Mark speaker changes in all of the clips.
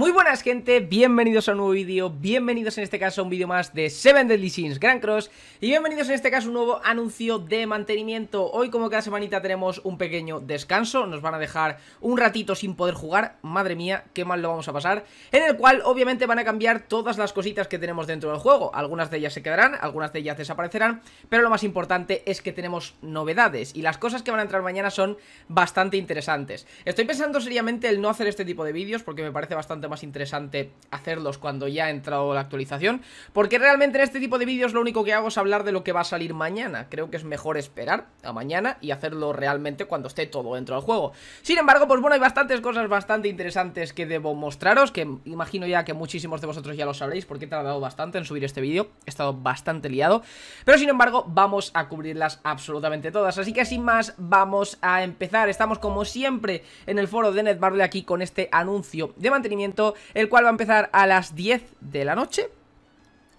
Speaker 1: Muy buenas gente, bienvenidos a un nuevo vídeo, bienvenidos en este caso a un vídeo más de Seven Deadly Sins Grand Cross y bienvenidos en este caso a un nuevo anuncio de mantenimiento. Hoy como cada semanita tenemos un pequeño descanso, nos van a dejar un ratito sin poder jugar, madre mía, qué mal lo vamos a pasar, en el cual obviamente van a cambiar todas las cositas que tenemos dentro del juego, algunas de ellas se quedarán, algunas de ellas desaparecerán, pero lo más importante es que tenemos novedades y las cosas que van a entrar mañana son bastante interesantes. Estoy pensando seriamente el no hacer este tipo de vídeos porque me parece bastante más interesante hacerlos cuando ya ha entrado la actualización, porque realmente en este tipo de vídeos lo único que hago es hablar de lo que va a salir mañana, creo que es mejor esperar a mañana y hacerlo realmente cuando esté todo dentro del juego. Sin embargo, pues bueno, hay bastantes cosas bastante interesantes que debo mostraros, que imagino ya que muchísimos de vosotros ya lo sabréis, porque he tardado bastante en subir este vídeo, he estado bastante liado, pero sin embargo vamos a cubrirlas absolutamente todas, así que sin más vamos a empezar, estamos como siempre en el foro de Netmarble aquí con este anuncio de mantenimiento el cual va a empezar a las 10 de la noche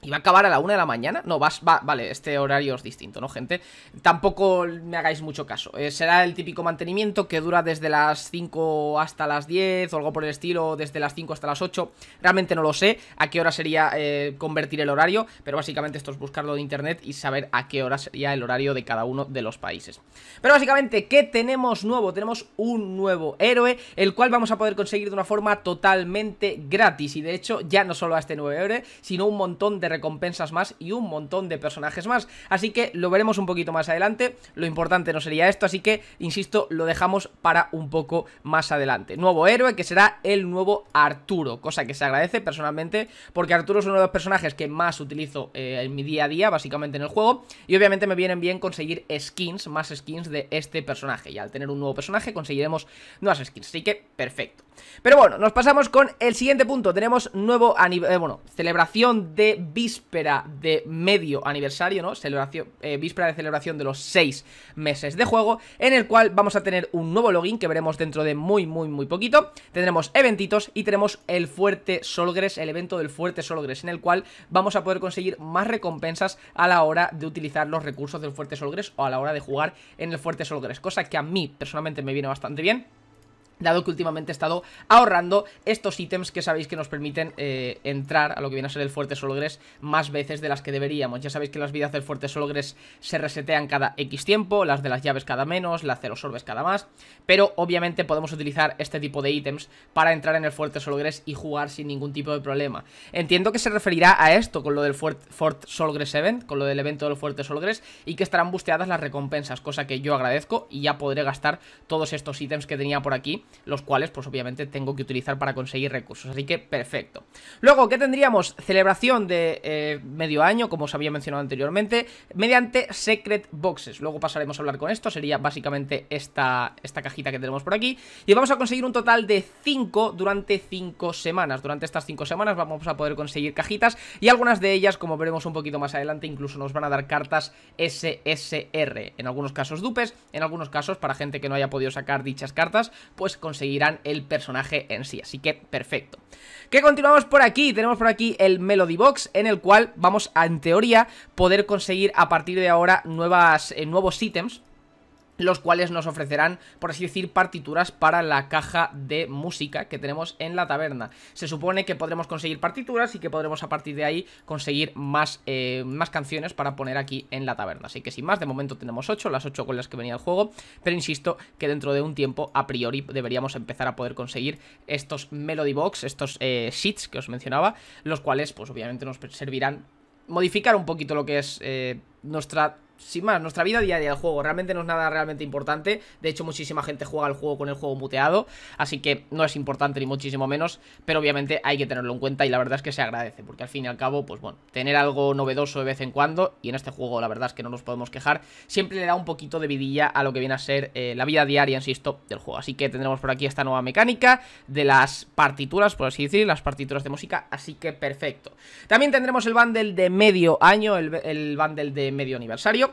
Speaker 1: y va a acabar a la 1 de la mañana. No, vas, va, vale, este horario es distinto, ¿no, gente? Tampoco me hagáis mucho caso. Eh, será el típico mantenimiento que dura desde las 5 hasta las 10 o algo por el estilo, desde las 5 hasta las 8. Realmente no lo sé a qué hora sería eh, convertir el horario, pero básicamente esto es buscarlo de internet y saber a qué hora sería el horario de cada uno de los países. Pero básicamente, ¿qué tenemos nuevo? Tenemos un nuevo héroe, el cual vamos a poder conseguir de una forma totalmente gratis. Y de hecho, ya no solo a este nuevo héroe, sino un montón de recompensas más y un montón de personajes más. Así que lo veremos un poquito más adelante, lo importante no sería esto, así que, insisto, lo dejamos para un poco más adelante. Nuevo héroe que será el nuevo Arturo, cosa que se agradece personalmente porque Arturo es uno de los personajes que más utilizo eh, en mi día a día, básicamente en el juego, y obviamente me vienen bien conseguir skins, más skins de este personaje, y al tener un nuevo personaje conseguiremos nuevas skins, así que perfecto. Pero bueno, nos pasamos con el siguiente punto. Tenemos nuevo eh, bueno, celebración de víspera de medio aniversario, ¿no? Celebración, eh, víspera de celebración de los 6 meses de juego, en el cual vamos a tener un nuevo login que veremos dentro de muy, muy, muy poquito. Tendremos eventitos y tenemos el Fuerte Solgres, el evento del Fuerte Solgres, en el cual vamos a poder conseguir más recompensas a la hora de utilizar los recursos del Fuerte Solgres o a la hora de jugar en el Fuerte Solgres, cosa que a mí personalmente me viene bastante bien dado que últimamente he estado ahorrando estos ítems que sabéis que nos permiten eh, entrar a lo que viene a ser el Fuerte Sologres más veces de las que deberíamos. Ya sabéis que las vidas del Fuerte Sologres se resetean cada X tiempo, las de las llaves cada menos, las de los orbes cada más, pero obviamente podemos utilizar este tipo de ítems para entrar en el Fuerte Sologres y jugar sin ningún tipo de problema. Entiendo que se referirá a esto con lo del fuerte solgres Event, con lo del evento del Fuerte Sologres y que estarán busteadas las recompensas, cosa que yo agradezco y ya podré gastar todos estos ítems que tenía por aquí los cuales pues obviamente tengo que utilizar para conseguir recursos, así que perfecto. Luego, ¿qué tendríamos? Celebración de eh, medio año, como os había mencionado anteriormente, mediante Secret Boxes. Luego pasaremos a hablar con esto, sería básicamente esta, esta cajita que tenemos por aquí. Y vamos a conseguir un total de 5 durante 5 semanas. Durante estas 5 semanas vamos a poder conseguir cajitas y algunas de ellas, como veremos un poquito más adelante, incluso nos van a dar cartas SSR. En algunos casos dupes, en algunos casos para gente que no haya podido sacar dichas cartas, pues conseguirán el personaje en sí, así que perfecto. Que continuamos por aquí, tenemos por aquí el Melody Box en el cual vamos a, en teoría, poder conseguir a partir de ahora nuevas, eh, nuevos ítems los cuales nos ofrecerán, por así decir, partituras para la caja de música que tenemos en la taberna. Se supone que podremos conseguir partituras y que podremos a partir de ahí conseguir más, eh, más canciones para poner aquí en la taberna. Así que sin más, de momento tenemos 8, las 8 con las que venía el juego, pero insisto que dentro de un tiempo, a priori, deberíamos empezar a poder conseguir estos Melody Box, estos eh, sheets que os mencionaba, los cuales pues obviamente nos servirán modificar un poquito lo que es eh, nuestra sin más, nuestra vida diaria del juego. Realmente no es nada realmente importante. De hecho, muchísima gente juega el juego con el juego muteado. Así que no es importante ni muchísimo menos. Pero obviamente hay que tenerlo en cuenta y la verdad es que se agradece. Porque al fin y al cabo, pues bueno, tener algo novedoso de vez en cuando. Y en este juego la verdad es que no nos podemos quejar. Siempre le da un poquito de vidilla a lo que viene a ser eh, la vida diaria, insisto, del juego. Así que tendremos por aquí esta nueva mecánica de las partituras, por así decir, las partituras de música. Así que perfecto. También tendremos el bundle de medio año, el, el bundle de medio aniversario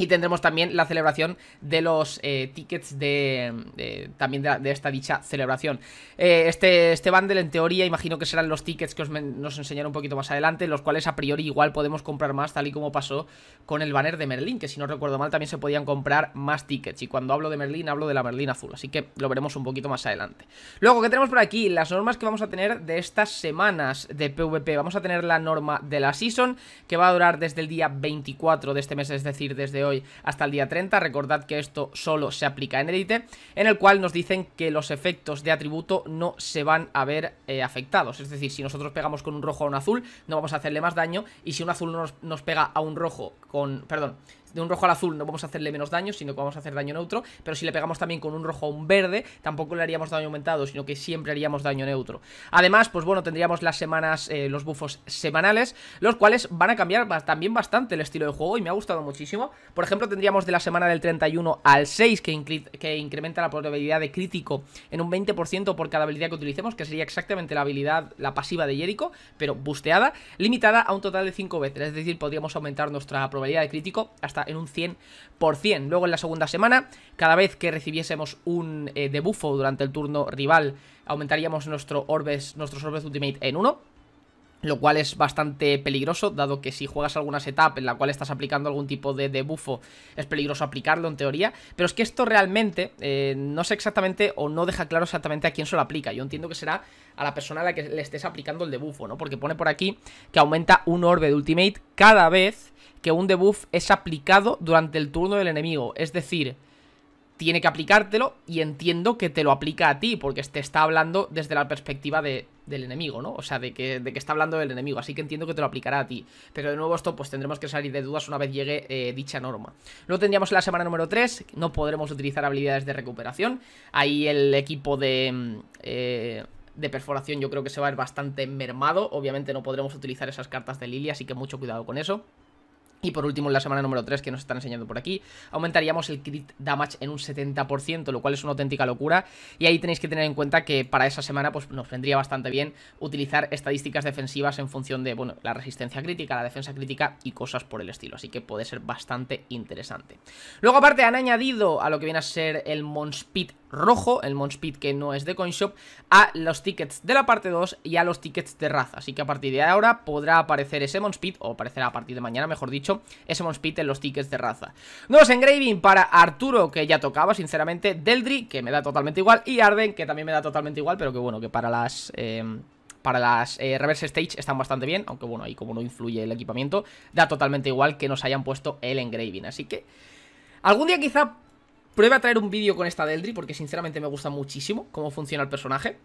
Speaker 1: y tendremos también la celebración de los eh, tickets de, también de, esta dicha celebración. Eh, este, este bundle, en teoría, imagino que serán los tickets que os nos enseñaré un poquito más adelante, los cuales a priori igual podemos comprar más, tal y como pasó con el banner de Merlín, que si no recuerdo mal también se podían comprar más tickets. Y cuando hablo de Merlín, hablo de la Merlín azul, así que lo veremos un poquito más adelante. Luego, ¿qué tenemos por aquí? Las normas que vamos a tener de estas semanas de PvP. Vamos a tener la norma de la Season, que va a durar desde el día 24 de este mes, es decir, desde hoy hasta el día 30, recordad que esto solo se aplica en élite, en el cual nos dicen que los efectos de atributo no se van a ver eh, afectados, es decir, si nosotros pegamos con un rojo a un azul, no vamos a hacerle más daño, y si un azul nos, nos pega a un rojo con, perdón, de un rojo al azul no vamos a hacerle menos daño, sino que vamos a hacer daño neutro, pero si le pegamos también con un rojo a un verde, tampoco le haríamos daño aumentado, sino que siempre haríamos daño neutro. Además, pues bueno, tendríamos las semanas, eh, los buffos semanales, los cuales van a cambiar también bastante el estilo de juego y me ha gustado muchísimo. Por ejemplo, tendríamos de la semana del 31 al 6, que, que incrementa la probabilidad de crítico en un 20% por cada habilidad que utilicemos, que sería exactamente la habilidad, la pasiva de Jericho, pero busteada, limitada a un total de 5 veces, es decir, podríamos aumentar nuestra probabilidad de crítico hasta en un 100%. Luego en la segunda semana, cada vez que recibiésemos un eh, debuffo durante el turno rival, aumentaríamos nuestro orbes, nuestros orbes ultimate en 1 lo cual es bastante peligroso, dado que si juegas alguna setup en la cual estás aplicando algún tipo de debuffo, es peligroso aplicarlo en teoría, pero es que esto realmente eh, no sé exactamente o no deja claro exactamente a quién se lo aplica, yo entiendo que será a la persona a la que le estés aplicando el debuffo, ¿no? Porque pone por aquí que aumenta un orbe de ultimate cada vez que un debuff es aplicado durante el turno del enemigo, es decir tiene que aplicártelo y entiendo que te lo aplica a ti, porque te este está hablando desde la perspectiva del enemigo, ¿no? O sea, de que, está hablando del enemigo, así que entiendo que te lo aplicará a ti. Pero de nuevo esto pues tendremos que salir de dudas una vez llegue eh, dicha norma. Luego tendríamos la semana número 3, no podremos utilizar habilidades de recuperación. Ahí el equipo de... Mm, eh, de perforación yo creo que se va a ver bastante mermado Obviamente no podremos utilizar esas cartas de Lilia, Así que mucho cuidado con eso y por último, en la semana número 3 que nos están enseñando por aquí, aumentaríamos el crit damage en un 70%, lo cual es una auténtica locura. Y ahí tenéis que tener en cuenta que para esa semana pues nos vendría bastante bien utilizar estadísticas defensivas en función de, bueno, la resistencia crítica, la defensa crítica y cosas por el estilo. Así que puede ser bastante interesante. Luego aparte han añadido a lo que viene a ser el Monspit rojo, el speed que no es de CoinShop, a los tickets de la parte 2 y a los tickets de raza. Así que a partir de ahora podrá aparecer ese speed o aparecerá a partir de mañana, mejor dicho, ese speed en los tickets de raza. Nuevos engraving para Arturo, que ya tocaba, sinceramente, Deldri que me da totalmente igual, y Arden, que también me da totalmente igual, pero que bueno, que para las... Em, para las eh, reverse stage están bastante bien, aunque bueno, ahí como no influye el equipamiento, da totalmente igual que nos hayan puesto el engraving, así que algún día quizá Prueba a traer un vídeo con esta Deldry porque sinceramente me gusta muchísimo cómo funciona el personaje.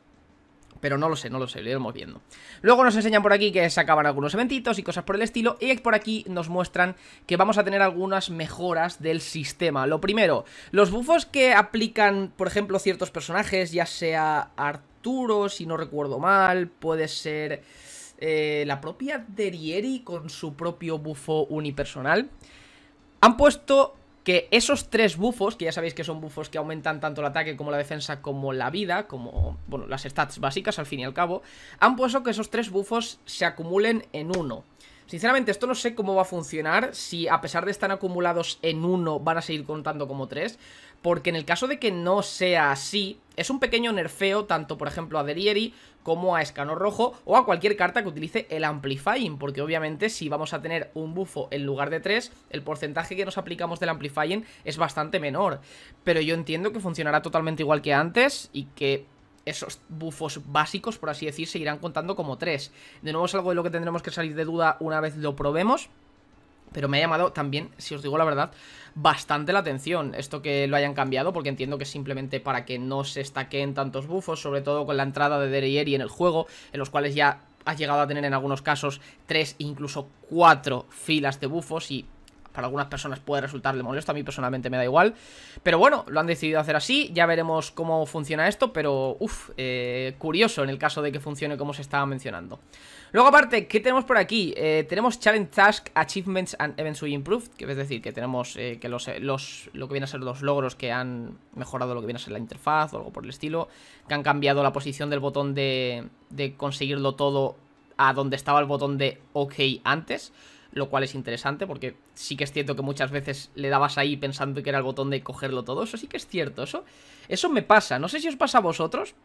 Speaker 1: Pero no lo sé, no lo sé, lo iremos viendo. Luego nos enseñan por aquí que se acaban algunos eventitos y cosas por el estilo. Y por aquí nos muestran que vamos a tener algunas mejoras del sistema. Lo primero, los buffos que aplican, por ejemplo, ciertos personajes, ya sea Arturo, si no recuerdo mal, puede ser eh, la propia Derieri con su propio buffo unipersonal. Han puesto que esos tres bufos, que ya sabéis que son bufos que aumentan tanto el ataque como la defensa como la vida, como, bueno, las stats básicas al fin y al cabo, han puesto que esos tres bufos se acumulen en uno. Sinceramente, esto no sé cómo va a funcionar, si a pesar de estar acumulados en uno, van a seguir contando como tres, porque en el caso de que no sea así, es un pequeño nerfeo tanto, por ejemplo, a Derieri como a Escanor Rojo o a cualquier carta que utilice el Amplifying, porque obviamente si vamos a tener un bufo en lugar de tres, el porcentaje que nos aplicamos del Amplifying es bastante menor. Pero yo entiendo que funcionará totalmente igual que antes y que esos bufos básicos, por así decir, seguirán contando como tres. De nuevo es algo de lo que tendremos que salir de duda una vez lo probemos. Pero me ha llamado también, si os digo la verdad, bastante la atención esto que lo hayan cambiado, porque entiendo que simplemente para que no se estaquen tantos bufos, sobre todo con la entrada de Derrieri en el juego, en los cuales ya ha llegado a tener en algunos casos tres, incluso cuatro filas de bufos y para algunas personas puede resultarle molesto, a mí personalmente me da igual. Pero bueno, lo han decidido hacer así, ya veremos cómo funciona esto, pero uff, eh, curioso en el caso de que funcione como se estaba mencionando. Luego aparte, ¿qué tenemos por aquí? Eh, tenemos Challenge Task, Achievements and Events We Improved, que es decir, que tenemos eh, que los, los, lo que vienen a ser los logros que han mejorado lo que viene a ser la interfaz o algo por el estilo, que han cambiado la posición del botón de, de conseguirlo todo a donde estaba el botón de OK antes lo cual es interesante porque sí que es cierto que muchas veces le dabas ahí pensando que era el botón de cogerlo todo, eso sí que es cierto, eso, eso me pasa, no sé si os pasa a vosotros,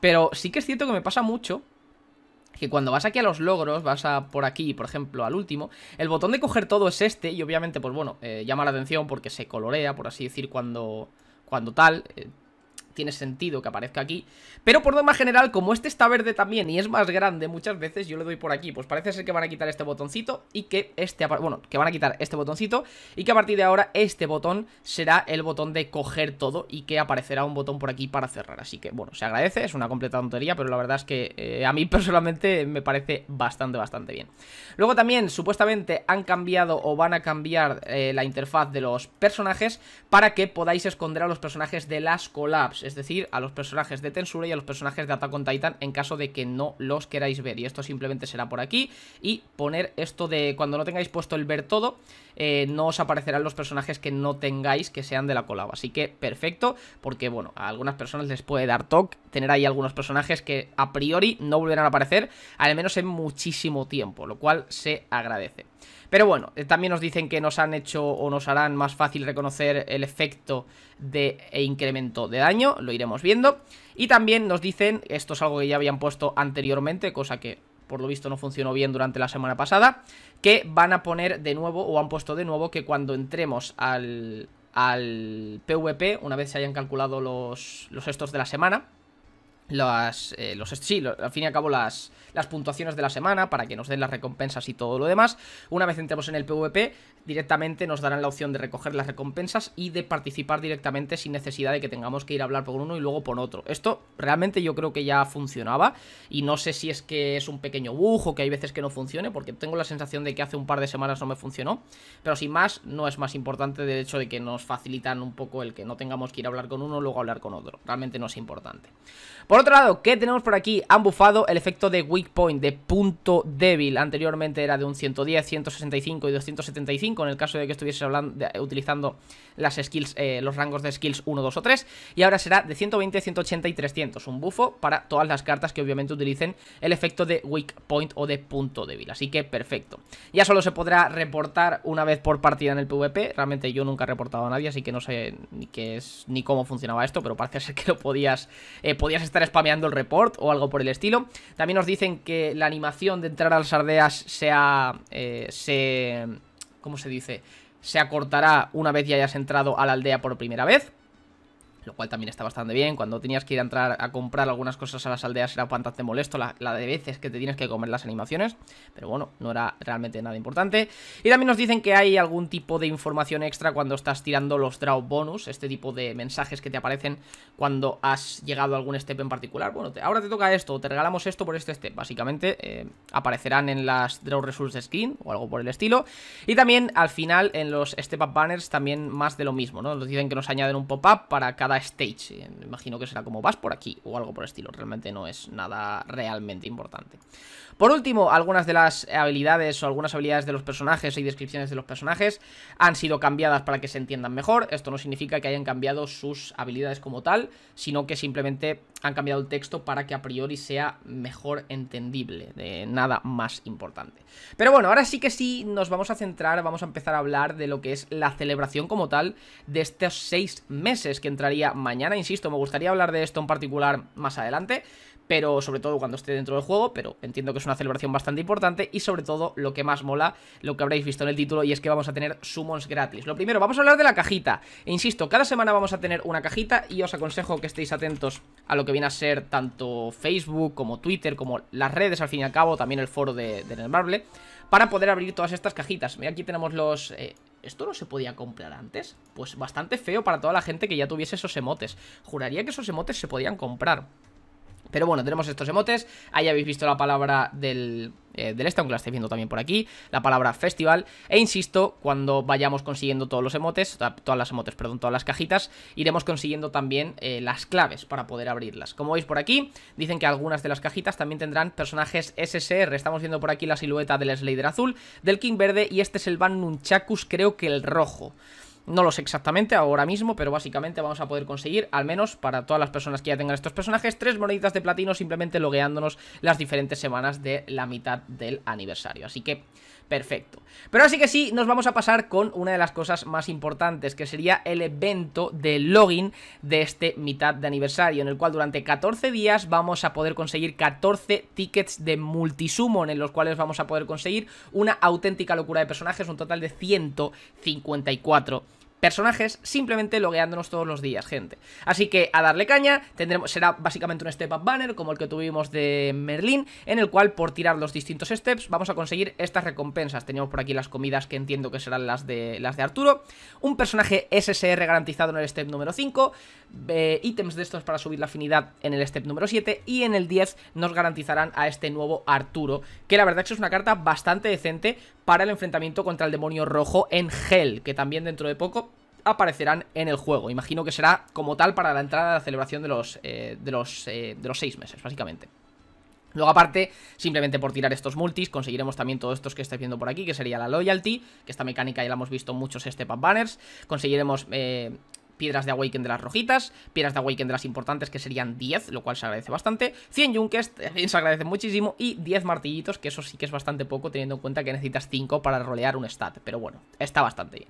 Speaker 1: pero sí que es cierto que me pasa mucho que cuando vas aquí a los logros, vas a por aquí, por ejemplo, al último, el botón de coger todo es este y obviamente, pues bueno, eh, llama la atención porque se colorea, por así decir, cuando, cuando tal, eh, tiene sentido que aparezca aquí. Pero por lo más general, como este está verde también y es más grande muchas veces, yo le doy por aquí. Pues parece ser que van a quitar este botoncito y que este... Bueno, que van a quitar este botoncito y que a partir de ahora este botón será el botón de coger todo y que aparecerá un botón por aquí para cerrar. Así que, bueno, se agradece, es una completa tontería, pero la verdad es que eh, a mí personalmente me parece bastante, bastante bien. Luego también, supuestamente, han cambiado o van a cambiar eh, la interfaz de los personajes para que podáis esconder a los personajes de las collabs es decir, a los personajes de Tensura y a los personajes de Attack on Titan en caso de que no los queráis ver. Y esto simplemente será por aquí y poner esto de cuando no tengáis puesto el ver todo, eh, no os aparecerán los personajes que no tengáis que sean de la colaba. Así que perfecto, porque bueno, a algunas personas les puede dar toque tener ahí algunos personajes que a priori no volverán a aparecer, al menos en muchísimo tiempo, lo cual se agradece. Pero bueno, eh, también nos dicen que nos han hecho o nos harán más fácil reconocer el efecto de e incremento de daño, lo iremos viendo. Y también nos dicen, esto es algo que ya habían puesto anteriormente, cosa que por lo visto no funcionó bien durante la semana pasada, que van a poner de nuevo o han puesto de nuevo que cuando entremos al, al PvP, una vez se hayan calculado los, los estos de la semana, las, eh, los, sí, al fin y al cabo las, las puntuaciones de la semana para que nos den las recompensas y todo lo demás. Una vez entremos en el PvP, directamente nos darán la opción de recoger las recompensas y de participar directamente sin necesidad de que tengamos que ir a hablar por uno y luego por otro. Esto realmente yo creo que ya funcionaba y no sé si es que es un pequeño bujo, que hay veces que no funcione porque tengo la sensación de que hace un par de semanas no me funcionó, pero sin más no es más importante del hecho de que nos facilitan un poco el que no tengamos que ir a hablar con uno luego hablar con otro. Realmente no es importante. Por otro lado, ¿qué tenemos por aquí? Han bufado el efecto de weak point, de punto débil. Anteriormente era de un 110, 165 y 275 en el caso de que estuviese hablando, utilizando las skills, eh, los rangos de skills 1, 2 o 3. Y ahora será de 120, 180 y 300. Un bufo para todas las cartas que obviamente utilicen el efecto de weak point o de punto débil. Así que perfecto. Ya solo se podrá reportar una vez por partida en el PvP. Realmente yo nunca he reportado a nadie, así que no sé ni qué es ni cómo funcionaba esto, pero parece ser que lo podías, eh, podías estar spameando el report o algo por el estilo. También nos dicen que la animación de entrar a las aldeas sea... Eh, se... ¿Cómo se dice? Se acortará una vez ya hayas entrado a la aldea por primera vez lo cual también está bastante bien. Cuando tenías que ir a entrar a comprar algunas cosas a las aldeas era bastante molesto la, de veces que te tienes que comer las animaciones, pero bueno, no era realmente nada importante. Y también nos dicen que hay algún tipo de información extra cuando estás tirando los draw bonus, este tipo de mensajes que te aparecen cuando has llegado a algún step en particular. Bueno, ahora te toca esto, te regalamos esto por este step, básicamente eh, aparecerán en las draw results de skin o algo por el estilo. Y también al final en los step up banners también más de lo mismo, ¿no? Nos dicen que nos añaden un pop-up para cada stage. Eh, imagino que será como vas por aquí o algo por el estilo. Realmente no es nada realmente importante. Por último, algunas de las habilidades o algunas habilidades de los personajes y descripciones de los personajes han sido cambiadas para que se entiendan mejor. Esto no significa que hayan cambiado sus habilidades como tal, sino que simplemente han cambiado el texto para que a priori sea mejor entendible, de nada más importante. Pero bueno, ahora sí que sí nos vamos a centrar, vamos a empezar a hablar de lo que es la celebración como tal de estos seis meses que entraría mañana, insisto, me gustaría hablar de esto en particular más adelante, pero sobre todo cuando esté dentro del juego, pero entiendo que es una celebración bastante importante y sobre todo lo que más mola, lo que habréis visto en el título y es que vamos a tener summons gratis. Lo primero, vamos a hablar de la cajita. E insisto, cada semana vamos a tener una cajita y os aconsejo que estéis atentos a lo que viene a ser tanto Facebook como Twitter, como las redes al fin y al cabo, también el foro de, de para poder abrir todas estas cajitas. Mira, aquí tenemos los... Eh, ¿Esto no se podía comprar antes? Pues bastante feo para toda la gente que ya tuviese esos emotes. Juraría que esos emotes se podían comprar. Pero bueno, tenemos estos emotes, ahí habéis visto la palabra del, eh, del este, aunque la estáis viendo también por aquí, la palabra festival, e insisto, cuando vayamos consiguiendo todos los emotes, todas las emotes, perdón, todas las cajitas, iremos consiguiendo también eh, las claves para poder abrirlas. Como veis por aquí, dicen que algunas de las cajitas también tendrán personajes SSR, estamos viendo por aquí la silueta del Slayer azul, del King verde, y este es el Van Nunchakus, creo que el rojo. No lo sé exactamente ahora mismo, pero básicamente vamos a poder conseguir, al menos para todas las personas que ya tengan estos personajes, tres moneditas de platino simplemente logueándonos las diferentes semanas de la mitad del aniversario. Así que, perfecto. Pero así que sí, nos vamos a pasar con una de las cosas más importantes, que sería el evento de login de este mitad de aniversario, en el cual durante 14 días vamos a poder conseguir 14 tickets de multisumo. en los cuales vamos a poder conseguir una auténtica locura de personajes, un total de 154 personajes simplemente logueándonos todos los días, gente. Así que a darle caña, tendremos, será básicamente un step up banner como el que tuvimos de Merlín, en el cual por tirar los distintos steps vamos a conseguir estas recompensas. Tenemos por aquí las comidas que entiendo que serán las de, las de Arturo, un personaje SSR garantizado en el step número 5, eh, ítems de estos para subir la afinidad en el step número 7 y en el 10 nos garantizarán a este nuevo Arturo, que la verdad es que es una carta bastante decente para el enfrentamiento contra el demonio rojo en Hell, que también dentro de poco aparecerán en el juego. Imagino que será como tal para la entrada de la celebración de los, eh, de los, eh, de los seis meses, básicamente. Luego aparte, simplemente por tirar estos multis, conseguiremos también todos estos que estáis viendo por aquí, que sería la Loyalty, que esta mecánica ya la hemos visto en muchos step-up banners, conseguiremos eh, piedras de Awaken de las rojitas, piedras de Awaken de las importantes que serían 10, lo cual se agradece bastante, 100 yunques, también se agradece muchísimo y 10 martillitos, que eso sí que es bastante poco teniendo en cuenta que necesitas 5 para rolear un stat, pero bueno, está bastante bien.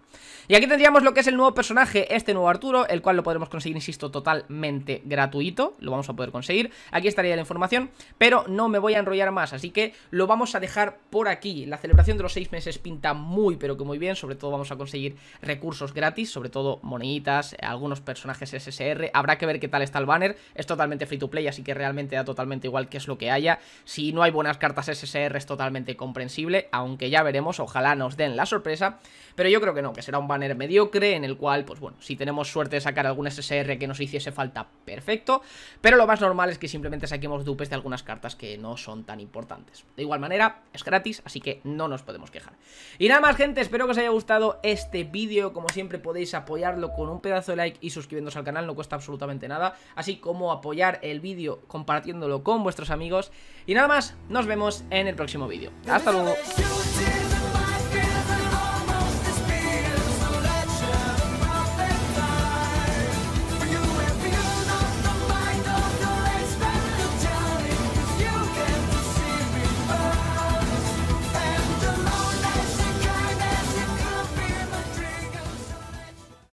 Speaker 1: Y aquí tendríamos lo que es el nuevo personaje, este nuevo Arturo, el cual lo podremos conseguir, insisto, totalmente gratuito, lo vamos a poder conseguir, aquí estaría la información, pero no me voy a enrollar más, así que lo vamos a dejar por aquí, la celebración de los 6 meses pinta muy pero que muy bien, sobre todo vamos a conseguir recursos gratis, sobre todo moneditas, algunos personajes SSR. Habrá que ver qué tal está el banner. Es totalmente free to play, así que realmente da totalmente igual qué es lo que haya. Si no hay buenas cartas SSR es totalmente comprensible, aunque ya veremos, ojalá nos den la sorpresa. Pero yo creo que no, que será un banner mediocre en el cual, pues bueno, si tenemos suerte de sacar algún SSR que nos hiciese falta, perfecto. Pero lo más normal es que simplemente saquemos dupes de algunas cartas que no son tan importantes. De igual manera, es gratis, así que no nos podemos quejar. Y nada más, gente, espero que os haya gustado este vídeo. Como siempre podéis apoyarlo con un pedazo like y suscribiéndose al canal, no cuesta absolutamente nada, así como apoyar el vídeo compartiéndolo con vuestros amigos. Y nada más, nos vemos en el próximo vídeo. ¡Hasta luego!